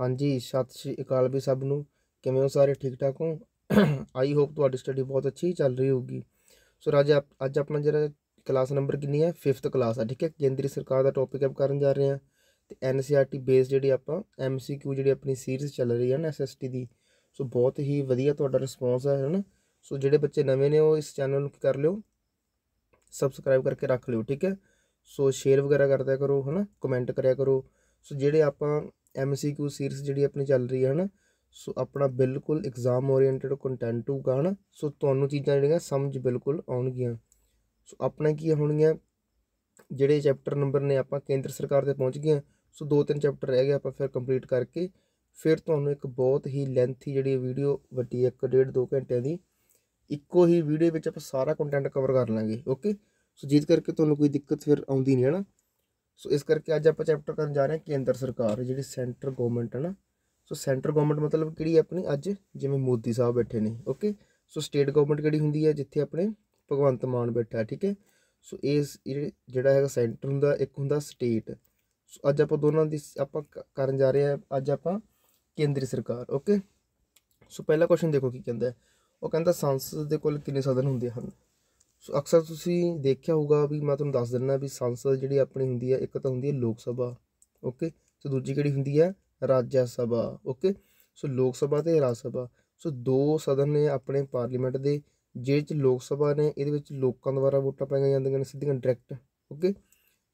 ਹਾਂਜੀ ਸਤਿ ਸ਼੍ਰੀ ਅਕਾਲ ਵੀ ਸਭ ਨੂੰ ਕਿਵੇਂ ਹੋ ਸਾਰੇ ਠੀਕ ਠਾਕ ਹੋ ਆਈ ਹੋਪ ਤੁਹਾਡੀ ਸਟੱਡੀ ਬਹੁਤ ਅੱਛੀ ਚੱਲ ਰਹੀ ਹੋਊਗੀ ਸੋ ਅੱਜ ਅੱਜ ਆਪਣਾ ਜਿਹੜਾ ਕਲਾਸ ਨੰਬਰ ਕਿੰਨੀ ਹੈ 5th ਕਲਾਸ ਹੈ ਠੀਕ ਹੈ ਕੇਂਦਰੀ ਸਰਕਾਰ ਦਾ ਟੌਪਿਕ ਅਪ ਕਰਨ ਜਾ ਰਹੇ ਹਾਂ ਤੇ ਐਨਸੀਆਰਟੀ ਬੇਸ e ਜਿਹੜੀ ਆਪਾਂ ਐਮਸੀਕਿਊ ਜਿਹੜੀ ਆਪਣੀ ਸੀਰੀਜ਼ ਚੱਲ ਰਹੀ ਹੈ ਨਾ ਐਸਐਸਟੀ ਦੀ ਸੋ ਬਹੁਤ ਹੀ ਵਧੀਆ ਤੁਹਾਡਾ ਰਿਸਪੌਂਸ ਹੈ ਹਨਾ ਸੋ ਜਿਹੜੇ ਬੱਚੇ ਨਵੇਂ ਨੇ ਉਹ ਇਸ ਚੈਨਲ ਨੂੰ ਕਰ ਲਿਓ ਸਬਸਕ੍ਰਾਈਬ ਕਰਕੇ ਰੱਖ ਲਿਓ ਠੀਕ ਹੈ ਸੋ ਸ਼ੇਅਰ ਵਗੈਰਾ ਕਰਦਿਆ ਕਰੋ ਹਨਾ ਕਮੈਂਟ ਕਰਿਆ ਕਰੋ ਸੋ ਜਿਹੜੇ ਆਪਾਂ ਐਮਸੀਕਿਊ ਸੀਰੀਜ਼ ਜਿਹੜੀ ਆਪਣੀ ਚੱਲ ਰਹੀ ਹੈ ਹਨਾ ਸੋ ਆਪਣਾ ਬਿਲਕੁਲ ਐਗਜ਼ਾਮ ਓਰੀਐਂਟਡ ਕੰਟੈਂਟ ਹੋਊਗਾ ਹਨਾ ਸੋ ਤੁਹਾਨੂੰ ਚੀਜ਼ਾਂ ਜਿਹੜੀਆਂ ਸਮਝ ਬਿਲਕੁਲ ਆਉਣਗੀਆਂ ਸੋ ਆਪਣਾ ਕੀ ਹੋਣਗੀਆਂ ਜਿਹੜੇ ਚੈਪਟਰ ਨੰਬਰ ਨੇ ਆਪਾਂ ਕੇਂਦਰ ਸਰਕਾਰ ਤੇ ਪਹੁੰਚ ਗਏ ਸੋ ਦੋ ਤਿੰਨ ਚੈਪਟਰ ਰਹਿ ਗਏ ਆਪਾਂ ਫਿਰ ਕੰਪਲੀਟ ਕਰਕੇ ਫਿਰ ਤੁਹਾਨੂੰ ਇੱਕ ਬਹੁਤ ਹੀ ਲੈਂਥੀ ਜਿਹੜੀ ਵੀਡੀਓ ਵੱਡੀ ਇੱਕ ਡੇਢ ਦੋ ਘੰਟਿਆਂ ਦੀ ਇੱਕੋ ਹੀ ਵੀਡੀਓ ਵਿੱਚ ਆਪਾਂ ਸਾਰਾ ਕੰਟੈਂਟ ਕਵਰ ਕਰ ਲਾਂਗੇ ਓਕੇ ਸੋ ਜੀਤ ਕਰਕੇ ਤੁਹਾਨੂੰ ਕੋਈ ਦਿੱਕਤ ਫਿਰ ਆਉਂਦੀ ਨਹੀਂ ਹੈ ਨਾ ਸੋ ਇਸ ਕਰਕੇ ਅੱਜ ਆਪਾਂ ਚੈਪਟਰ ਕਰਨ ਜਾ ਰਹੇ ਹਾਂ ਕੇਂਦਰ ਸਰਕਾਰ ਜਿਹੜੀ ਸੈਂਟਰ ਗਵਰਨਮੈਂਟ ਹੈ ਨਾ ਸੋ ਸੈਂਟਰ ਗਵਰਨਮੈਂਟ ਮਤਲਬ ਕਿਹੜੀ ਆਪਣੀ ਅੱਜ ਜਿਵੇਂ ਮੋਦੀ ਸਾਹਿਬ ਬੈਠੇ ਨੇ ਓਕੇ ਸੋ ਸਟੇਟ ਗਵਰਨਮੈਂਟ ਕਿਹੜੀ ਹੁੰਦੀ ਹੈ ਜਿੱਥੇ ਆਪਣੇ ਭਗਵੰਤ ਮਾਨ ਬੈਠਾ ਠੀਕ ਹੈ ਸੋ ਇਸ ਜਿਹੜਾ ਹੈਗਾ ਸੈਂਟਰ ਹੁੰਦਾ ਇੱਕ ਹੁੰਦਾ ਸਟੇਟ ਸੋ ਅੱਜ ਆਪਾਂ ਦੋਨਾਂ ਦੀ ਆਪਾਂ ਕਰਨ ਜਾ ਰਹੇ ਹਾਂ ਅੱਜ ਆਪਾਂ ਕੇਂਦਰੀ ਸਰਕਾਰ ਓਕੇ ਸੋ ਪਹਿਲਾ ਕੁਐਸਚਨ ਦੇਖੋ ਕੀ ਕਹਿੰਦਾ ਹੈ ਉਹ ਕਹਿੰਦਾ ਸੰਸਦ ਦੇ ਕੋਲ ਕਿੰਨੇ ਸਦਨ ਹੁੰਦੇ ਹਨ ਸੋ ਅਕਸਰ ਤੁਸੀਂ ਦੇਖਿਆ ਹੋਊਗਾ ਵੀ ਮੈਂ ਤੁਹਾਨੂੰ ਦੱਸ ਦਿੰਦਾ ਵੀ ਸੰਸਦ ਜਿਹੜੀ ਆਪਣੀ ਹੁੰਦੀ ਹੈ ਇੱਕ ਤਾਂ ਹੁੰਦੀ ਹੈ ਲੋਕ ਸਭਾ ਓਕੇ ਸੋ ਦੂਜੀ ਕਿਹੜੀ ਹੁੰਦੀ ਹੈ ਰਾਜ ਸਭਾ ਓਕੇ ਸੋ ਲੋਕ ਸਭਾ ਤੇ ਰਾਜ ਸਭਾ ਸੋ ਦੋ ਸਦਨ ਨੇ ਆਪਣੇ ਪਾਰਲੀਮੈਂਟ ਦੇ ਜਿਹੜੇ ਚ ਲੋਕ ਸਭਾ ਨੇ ਇਹਦੇ ਵਿੱਚ ਲੋਕਾਂ ਦੁਆਰਾ ਵੋਟਾਂ ਪਾਈਆਂ ਜਾਂਦੀਆਂ ਨੇ ਸਿੱਧੀਆਂ ਡਾਇਰੈਕਟ ਓਕੇ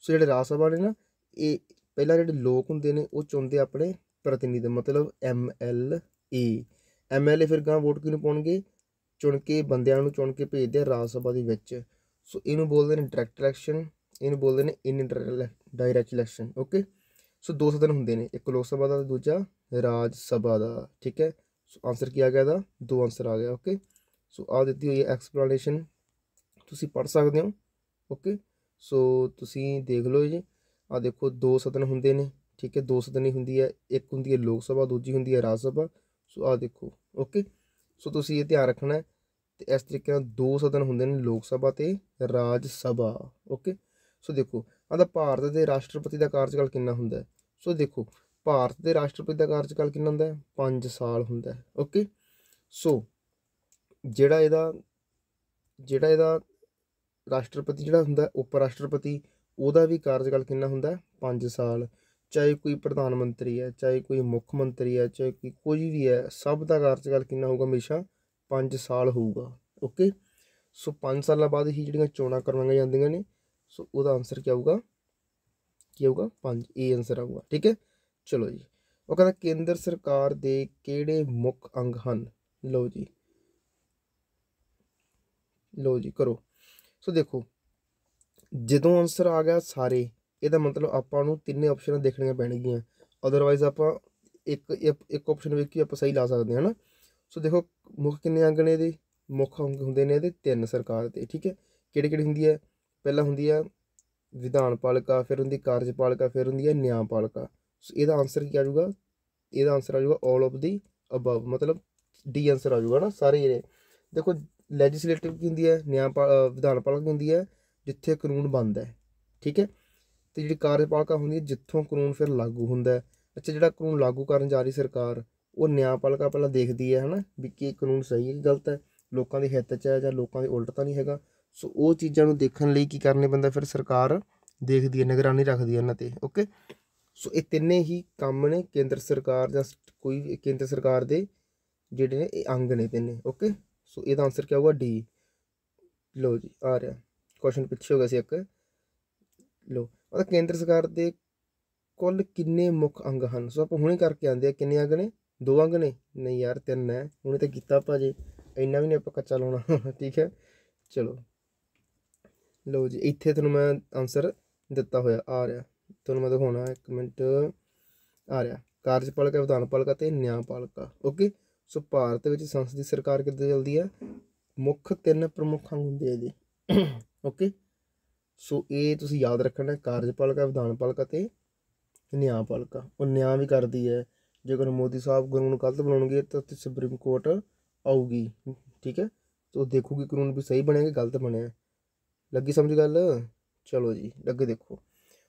ਸੋ ਜਿਹੜੇ ਰਾਜ ਸਭਾ ਨੇ ਨਾ ਇਹ ਪਹਿਲਾਂ ਜਿਹੜੇ ਲੋਕ ਹੁੰਦੇ ਨੇ ਉਹ ਚੁਣਦੇ ਆਪਣੇ ਪ੍ਰਤੀਨਿਧ ਮਤਲਬ M L A M L A ਫਿਰ ਗਾਂ ਵੋਟ ਕਿਹਨੂੰ ਪਾਉਣਗੇ ਚੁਣ ਕੇ ਬੰਦਿਆਂ ਨੂੰ ਚੁਣ ਕੇ ਭੇਜਦੇ ਆ ਰਾਜ ਸਭਾ ਦੇ ਵਿੱਚ ਸੋ ਇਹਨੂੰ ਬੋਲਦੇ ਨੇ ਡਾਇਰੈਕਟ ਇਲੈਕਸ਼ਨ ਇਹਨੂੰ ਬੋਲਦੇ ਨੇ indirect election okay so ਦੋ ਸਦਨ ਹੁੰਦੇ ਨੇ ਇੱਕ ਲੋਕ ਸਭਾ ਦਾ ਤੇ ਦੂਜਾ ਰਾਜ ਸਭਾ ਦਾ ਠੀਕ ਹੈ ਸੋ ਆਨਸਰ ਕੀ ਆ ਗਿਆ ਦਾ ਦੋ ਆਨਸਰ ਆ ਗਿਆ ਓਕੇ ਸੋ ਆ ਦਿੱਤੀ ਹੋਈ ਹੈ ਐਕਸਪਲੇਨੇਸ਼ਨ ਤੁਸੀਂ ਪੜ ਸਕਦੇ ਹੋ ਓਕੇ ਸੋ ਤੁਸੀਂ ਦੇਖ ਲਓ ਜੀ ਆ ਦੇਖੋ ਦੋ ਸਦਨ ਹੁੰਦੇ ਨੇ ਠੀਕ ਹੈ ਦੋ ਸਦਨ ਹੀ ਹੁੰਦੀ ਹੈ ਇੱਕ ਹੁੰਦੀ ਹੈ ਲੋਕ ਸਭਾ ਦੂਜੀ ਹੁੰਦੀ ਹੈ ਰਾਜ ਸਭਾ ਸੋ ਆ ਦੇਖੋ ਓਕੇ ਸੋ ਤੁਸੀਂ ਇਹ ਧਿਆਨ ਰੱਖਣਾ ਹੈ ਤੇ ਇਸ ਤਰੀਕੇ ਨਾਲ ਦੋ ਸਦਨ ਹੁੰਦੇ ਨੇ ਲੋਕ ਸਭਾ ਤੇ ਰਾਜ ਸਭਾ ਓਕੇ ਸੋ ਦੇਖੋ ਆਂਦਾ ਭਾਰਤ ਦੇ ਰਾਸ਼ਟਰਪਤੀ ਦਾ ਕਾਰਜਕਾਲ ਕਿੰਨਾ ਹੁੰਦਾ ਹੈ ਸੋ ਦੇਖੋ ਭਾਰਤ ਦੇ ਰਾਸ਼ਟਰਪਤੀ ਦਾ ਕਾਰਜਕਾਲ ਕਿੰਨਾ ਹੁੰਦਾ ਹੈ 5 ਸਾਲ ਹੁੰਦਾ ਹੈ ਓਕੇ ਸੋ ਜਿਹੜਾ ਇਹਦਾ ਜਿਹੜਾ ਇਹਦਾ ਰਾਸ਼ਟਰਪਤੀ ਜਿਹੜਾ ਹੁੰਦਾ ਉਪ ਰਾਸ਼ਟਰਪਤੀ ਉਹਦਾ ਵੀ ਕਾਰਜਕਾਲ ਕਿੰਨਾ ਹੁੰਦਾ 5 ਸਾਲ ਚਾਹੇ ਕੋਈ ਪ੍ਰਧਾਨ ਮੰਤਰੀ ਹੈ ਚਾਹੇ ਕੋਈ ਮੁੱਖ ਮੰਤਰੀ ਹੈ ਚਾਹੇ ਕੋਈ ਕੋਈ ਵੀ ਹੈ ਸਭ ਦਾ ਕਾਰਜਕਾਲ ਕਿੰਨਾ ਹੋਊਗਾ ਹਮੇਸ਼ਾ 5 ਸਾਲ ਹੋਊਗਾ ਓਕੇ ਸੋ 5 ਸਾਲਾਂ ਬਾਅਦ ਹੀ ਜਿਹੜੀਆਂ ਚੋਣਾਂ ਕਰਵਾਈਆਂ ਜਾਂਦੀਆਂ ਨੇ ਸੋ ਉਹਦਾ ਆਨਸਰ ਕੀ ਆਊਗਾ ਕੀ ਆਊਗਾ 5 ਏ ਆਨਸਰ ਆਊਗਾ ਠੀਕ ਹੈ ਚਲੋ ਜੀ ਉਹ ਕਹਿੰਦਾ ਕੇਂਦਰ ਸਰਕਾਰ ਦੇ ਕਿਹੜੇ ਮੁੱਖ ਅੰਗ ਹਨ ਲਓ ਜੀ ਲਓ ਜੀ ਕਰੋ ਸੋ ਦੇਖੋ ਜਦੋਂ ਆਨਸਰ ਆ ਗਿਆ ਸਾਰੇ ਇਹਦਾ ਮਤਲਬ ਆਪਾਂ ਨੂੰ ਤਿੰਨੇ ਆਪਸ਼ਨਾਂ ਦੇਖਣੀਆਂ ਪੈਣਗੀਆਂ ਅਦਰਵਾਈਜ਼ ਆਪਾਂ ਇੱਕ ਇੱਕ ਆਪਸ਼ਨ ਵੇਖ ਕੇ ਆਪਾਂ ਸਹੀ ਲਾ ਸਕਦੇ ਹਾਂ ਨਾ ਸੋ ਦੇਖੋ ਮੁੱਖ ਕਿੰਨੇ ਅੰਗ ਨੇ ਇਹਦੇ ਮੁੱਖ ਅੰਗ ਹੁੰਦੇ ਨੇ ਇਹਦੇ ਤਿੰਨ ਸਰਕਾਰ ਦੇ ਠੀਕ ਹੈ ਕਿਹੜੇ ਕਿਹੜੇ ਹੁੰਦੀ ਹੈ ਪਹਿਲਾਂ ਹੁੰਦੀ ਹੈ ਵਿਧਾਨ ਪਾਲਿਕਾ ਫਿਰ ਹੁੰਦੀ ਕਾਰਜਪਾਲਿਕਾ ਫਿਰ ਹੁੰਦੀ ਹੈ ਨਿਆਂ ਪਾਲਿਕਾ ਸੋ ਇਹਦਾ ਆਨਸਰ ਕੀ ਆ ਜਾਊਗਾ ਇਹਦਾ ਆਨਸਰ ਆ ਜਾਊਗਾ 올 ਆਫ ਦੀ ਅਬਵ ਮਤਲਬ ਡੀ ਆਨਸਰ ਆ ਜਾਊਗਾ ਨਾ ਸਾਰੇ ਇਹ ਦੇਖੋ ਲੈਜਿਸਲੇਟਿਵ ਕੀ ਹੁੰਦੀ ਹੈ ਨਿਆਂ ਵਿਧਾਨ ਪਾਲਿਕਾ ਹੁੰਦੀ ਹੈ ਜਿੱਥੇ ਕਾਨੂੰਨ ਬਣਦਾ ਹੈ ਠੀਕ ਹੈ ਤੇ ਜਿਹੜੀ ਕਾਰਜਪਾਲਿਕਾ ਹੁੰਦੀ ਹੈ ਜਿੱਥੋਂ ਕਾਨੂੰਨ ਫਿਰ ਲਾਗੂ ਹੁੰਦਾ ਹੈ ਅੱਛਾ ਜਿਹੜਾ ਕਾਨੂੰਨ ਲਾਗੂ ਕਰਨ ਜਾ ਰਹੀ ਸਰਕਾਰ ਉਹ ਨਿਆਂਪਾਲਿਕਾ ਪਹਿਲਾਂ ਦੇਖਦੀ ਹੈ ਹਨਾ ਵੀ ਕੀ ਕਾਨੂੰਨ ਸਹੀ ਹੈ ਗਲਤ ਹੈ ਲੋਕਾਂ ਦੇ ਹਿੱਤ 'ਚ ਹੈ ਜਾਂ ਲੋਕਾਂ ਦੇ ਉਲਟ ਤਾਂ ਨਹੀਂ ਹੈਗਾ ਸੋ ਉਹ ਚੀਜ਼ਾਂ ਨੂੰ ਦੇਖਣ ਲਈ ਕੀ ਕਰਨੇ ਪੈਂਦਾ ਫਿਰ ਸਰਕਾਰ ਦੇਖਦੀ ਹੈ ਨਿਗਰਾਨੀ ਰੱਖਦੀ ਹੈ ਇਹਨਾਂ ਤੇ ਓਕੇ ਸੋ ਇਹ ਤਿੰਨੇ ਹੀ ਕੰਮ ਨੇ ਕੇਂਦਰ ਸਰਕਾਰ ਜਾਂ ਕੋਈ ਕੇਂਦਰ ਸਰਕਾਰ ਦੇ ਜਿਹੜੇ ਨੇ ਇਹ ਅੰਗ ਨੇ ਤਿੰਨੇ ਓਕੇ ਸੋ ਇਹਦਾ ਆਨਸਰ ਕੀ ਹੋਊਗਾ ਡੀ ਲੋ ਜੀ ਆ ਰਿਹਾ ਕੁਐਸਚਨ ਪਿੱਛੇ ਹੋ ਗਿਆ ਸੀ ਇੱਕ ਲੋ ਮਤਲਬ ਕੇਂਦਰ ਸਰਕਾਰ ਦੇ ਕੁੱਲ ਕਿੰਨੇ ਮੁੱਖ ਅੰਗ ਹਨ ਸੋ ਆਪਾਂ ਹੁਣੇ ਕਰਕੇ ਆਂਦੇ ਆ ਕਿੰਨੇ ਅੰਗ ਨੇ ਦੋ ਅੰਗ ਨੇ ਨਹੀਂ ਯਾਰ ਤਿੰਨ ਹੈ ਉਹਨੇ ਤਾਂ ਕੀਤਾ ਭਾਜੀ ਇੰਨਾ ਵੀ ਨਹੀਂ ਆਪਾਂ ਕੱਚਾ ਲਾਉਣਾ ਠੀਕ ਹੈ ਚਲੋ ਲਓ ਜੀ ਇੱਥੇ ਤੁਹਾਨੂੰ ਮੈਂ ਆਨਸਰ ਦਿੱਤਾ ਹੋਇਆ ਆ ਰਿਹਾ ਤੁਹਾਨੂੰ ਮੈਂ ਦਿਖਾਉਣਾ ਇੱਕ ਮਿੰਟ ਆ ਰਿਹਾ ਕਾਰਜਪਾਲਕਾ ਵਿਧਾਨਪਾਲਕਾ ਤੇ ਨਿਆਂਪਾਲਕਾ ਓਕੇ ਸੋ ਭਾਰਤ ਵਿੱਚ ਸੰਸਦੀ ਸਰਕਾਰ ਕਿੱਦਾਂ ਚੱਲਦੀ ਹੈ ਮੁੱਖ ਤਿੰਨ ਪ੍ਰਮੁੱਖ ਅੰਗ ਹੁੰਦੇ ਆ ਜੀ ਓਕੇ ਸੋ ਇਹ ਤੁਸੀਂ ਯਾਦ ਰੱਖਣਾ ਕਾਰਜਪਾਲਕਾ ਵਿਧਾਨਪਾਲਕਾ ਤੇ ਨਿਆਂਪਾਲਕਾ ਉਹ ਨਿਆਂ ਵੀ ਕਰਦੀ ਹੈ ਜੇਕਰ ਮੋਦੀ ਸਾਹਿਬ ਕਾਨੂੰਨ ਨੂੰ ਗਲਤ ਬਣਾਉਣਗੇ ਤਾਂ ਉੱਤੇ ਸੁਪਰੀਮ ਕੋਰਟ ਆਊਗੀ ਠੀਕ ਹੈ ਤੋ ਦੇਖੂਗੀ ਕਾਨੂੰਨ ਵੀ ਸਹੀ ਬਣਿਆ ਕਿ ਗਲਤ ਬਣਿਆ ਲੱਗੀ ਸਮਝ ਗੱਲ ਚਲੋ ਜੀ ਅੱਗੇ ਦੇਖੋ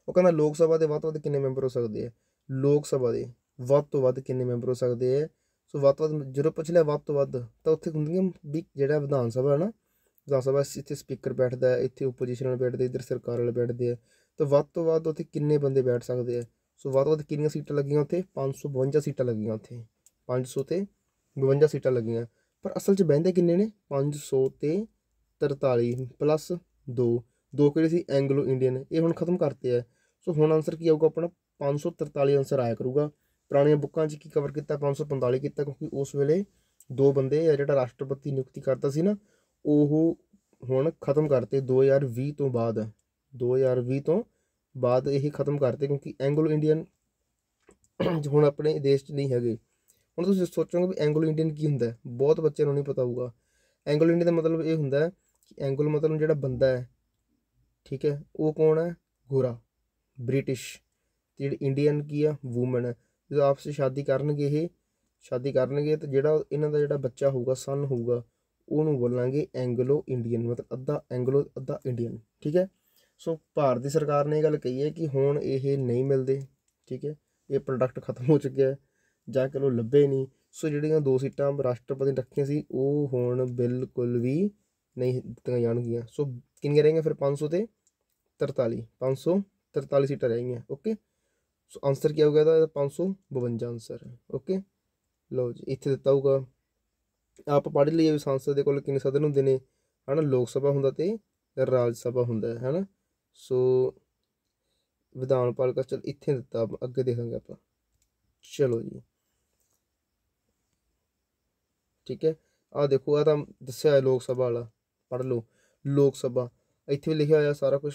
ਉਹ ਕਹਿੰਦਾ ਲੋਕ ਸਭਾ ਦੇ ਵੱਧ ਤੋਂ ਵੱਧ ਕਿੰਨੇ ਮੈਂਬਰ ਹੋ ਸਕਦੇ ਆ ਲੋਕ ਸਭਾ ਦੇ ਵੱਧ ਤੋਂ ਵੱਧ ਕਿੰਨੇ ਮੈਂਬਰ ਹੋ ਸਕਦੇ ਆ ਸੋ ਵੱਧ ਤੋਂ ਵੱਧ ਜਦੋਂ ਪੁੱਛ ਲਿਆ ਵੱਧ ਤੋਂ ਵੱਧ ਤਾਂ ਉੱਥੇ ਹੁੰਦੀਆਂ ਵੀ ਜਿਹੜਾ ਵਿਧਾਨ ਸਭਾ ਹੈ ਨਾ ਵਿਧਾਨ ਸਭਾ ਇੱਥੇ ਸਪੀਕਰ ਬੈਠਦਾ ਇੱਥੇ ਓਪੋਜੀਸ਼ਨ ਵਾਲੇ ਬੈਠਦੇ ਇਧਰ ਸਰਕਾਰ ਵਾਲੇ ਬੈਠਦੇ ਆ ਤਾਂ ਵੱਧ ਤੋਂ ਵੱਧ ਉੱਥੇ ਕਿੰਨੇ ਬੰਦੇ ਬੈਠ ਸਕਦੇ ਆ ਸੋ ਵੱਧ ਵੱਧ ਕਿੰਨੀਆਂ ਸੀਟਾਂ ਲੱਗੀਆਂ ਉੱਥੇ 552 ਸੀਟਾਂ ਲੱਗੀਆਂ ਉੱਥੇ 500 ਤੇ 52 ਸੀਟਾਂ ਲੱਗੀਆਂ ਪਰ ਅਸਲ 'ਚ ਬਹਿੰਦੇ ਕਿੰਨੇ ਨੇ 500 ਤੇ 43 ਪਲੱਸ 2 2 ਕਿਹੜੇ ਸੀ ਐਂਗਲੋ ਇੰਡੀਅਨ ਇਹ ਹੁਣ ਖਤਮ ਕਰਤੇ ਆ ਸੋ ਹੁਣ ਆਨਸਰ ਕੀ ਆਊਗਾ ਆਪਣਾ 543 ਆਨਸਰ ਆਇਆ ਕਰੂਗਾ ਪੁਰਾਣੀਆਂ ਬੁੱਕਾਂ 'ਚ ਕੀ ਕਵਰ ਕੀਤਾ 545 ਕੀਤਾ ਕਿਉਂਕਿ ਉਸ ਵੇਲੇ ਦੋ ਬੰਦੇ ਜਿਹੜਾ ਰਾਸ਼ਟਰਪਤੀ ਨਿਯੁਕਤੀ ਕਰਦਾ ਸੀ ਨਾ ਉਹ ਹੁਣ ਖਤਮ ਕਰਤੇ 2020 ਤੋਂ ਬਾਅਦ 2020 ਤੋਂ ਬਾਤ ਇਹ ਖਤਮ ਕਰਤੇ ਕਿਉਂਕਿ ਐਂਗਲੋ ਇੰਡੀਅਨ ਹੁਣ ਆਪਣੇ ਦੇਸ਼ 'ਚ ਨਹੀਂ ਹੈਗੇ ਹੁਣ ਤੁਸੀਂ ਸੋਚੋਗੇ ਵੀ ਐਂਗਲੋ ਇੰਡੀਅਨ ਕੀ ਹੁੰਦਾ ਬਹੁਤ ਬੱਚੇ ਨੂੰ ਨਹੀਂ ਪਤਾ ਹੋਊਗਾ ਐਂਗਲੋ ਇੰਡੀਅਨ ਦਾ ਮਤਲਬ ਇਹ ਹੁੰਦਾ ਕਿ ਐਂਗਲੋ ਮਤਲਬ ਜਿਹੜਾ ਬੰਦਾ ਹੈ ਠੀਕ ਹੈ ਉਹ ਕੌਣ ਹੈ ਗੋਰਾ ਬ੍ਰਿਟਿਸ਼ ਤੇ ਜਿਹੜੀ ਇੰਡੀਅਨ ਕੀ ਆ ਔਮਨ ਜਦੋਂ ਆਪਸ ਵਿੱਚ ਸ਼ਾਦੀ ਕਰਨਗੇ ਇਹ ਸ਼ਾਦੀ ਕਰਨਗੇ ਤਾਂ ਜਿਹੜਾ ਇਹਨਾਂ ਦਾ ਜਿਹੜਾ ਬੱਚਾ ਹੋਊਗਾ ਸਨ ਹੋਊਗਾ ਉਹਨੂੰ ਬੋਲਾਂਗੇ ਐਂਗਲੋ ਇੰਡੀਅਨ ਮਤਲਬ ਅੱਧਾ ਐਂਗਲੋ ਅੱਧਾ ਇੰਡੀਅਨ ਠੀਕ ਹੈ ਸੋ ਭਾਰਤ ਦੀ ਸਰਕਾਰ ਨੇ ਇਹ ਗੱਲ ਕਹੀ ਹੈ ਕਿ ਹੁਣ ਇਹ ਨਹੀਂ ਮਿਲਦੇ ਠੀਕ ਹੈ ਇਹ ਪ੍ਰੋਡਕਟ ਖਤਮ ਹੋ ਚੁੱਕਿਆ ਹੈ ਜਾਂ ਕਿ ਲੋ ਲੱਭੇ ਨਹੀਂ ਸੋ ਜਿਹੜੀਆਂ ਦੋ ਸੀਟਾਂ ਰਾਸ਼ਟਰਪਤੀ ਰੱਖੀਆਂ ਸੀ ਉਹ ਹੁਣ ਬਿਲਕੁਲ ਵੀ ਨਹੀਂ ਦਿੱਤੀਆਂ ਜਾਣਗੀਆਂ ਸੋ ਕਿੰਨੀਆਂ ਰਹਿਣਗੇ ਫਿਰ 500 ਤੇ 43 543 ਸੀਟਾਂ ਰਹਿਣਗੀਆਂ ਓਕੇ ਸੋ ਆਨਸਰ ਕੀ ਆਊਗਾ ਇਹਦਾ 552 ਆਨਸਰ ਓਕੇ ਲੋ ਜੀ ਇੱਥੇ ਦਿੱਤਾ ਹੋਊਗਾ ਆਪ ਪੜ੍ਹ ਲਈਏ ਵੀ ਸੰਸਦ ਦੇ ਕੋਲ ਕਿੰਨੇ ਸਦਨ ਹੁੰਦੇ ਨੇ ਹਨਾ ਲੋਕ ਸਭਾ ਹੁੰਦਾ ਤੇ ਰਾਜ ਸਭਾ ਹੁੰਦਾ ਹੈ ਹਨਾ ਸੋ ਵਿਧਾਨ ਪਾਲਿਕਾ ਚਲ ਇੱਥੇ ਦਿੱਤਾ ਅੱਗੇ ਦੇਖਾਂਗੇ ਆਪਾਂ ਚਲੋ ਜੀ ਠੀਕ ਹੈ ਆ ਦੇਖੋ ਆ ਤਾਂ ਦੱਸਿਆ ਹੈ ਲੋਕ ਸਭਾ ਵਾਲਾ ਪੜ ਲਓ ਲੋਕ ਸਭਾ ਇੱਥੇ ਵੀ ਲਿਖਿਆ ਹੋਇਆ ਸਾਰਾ ਕੁਝ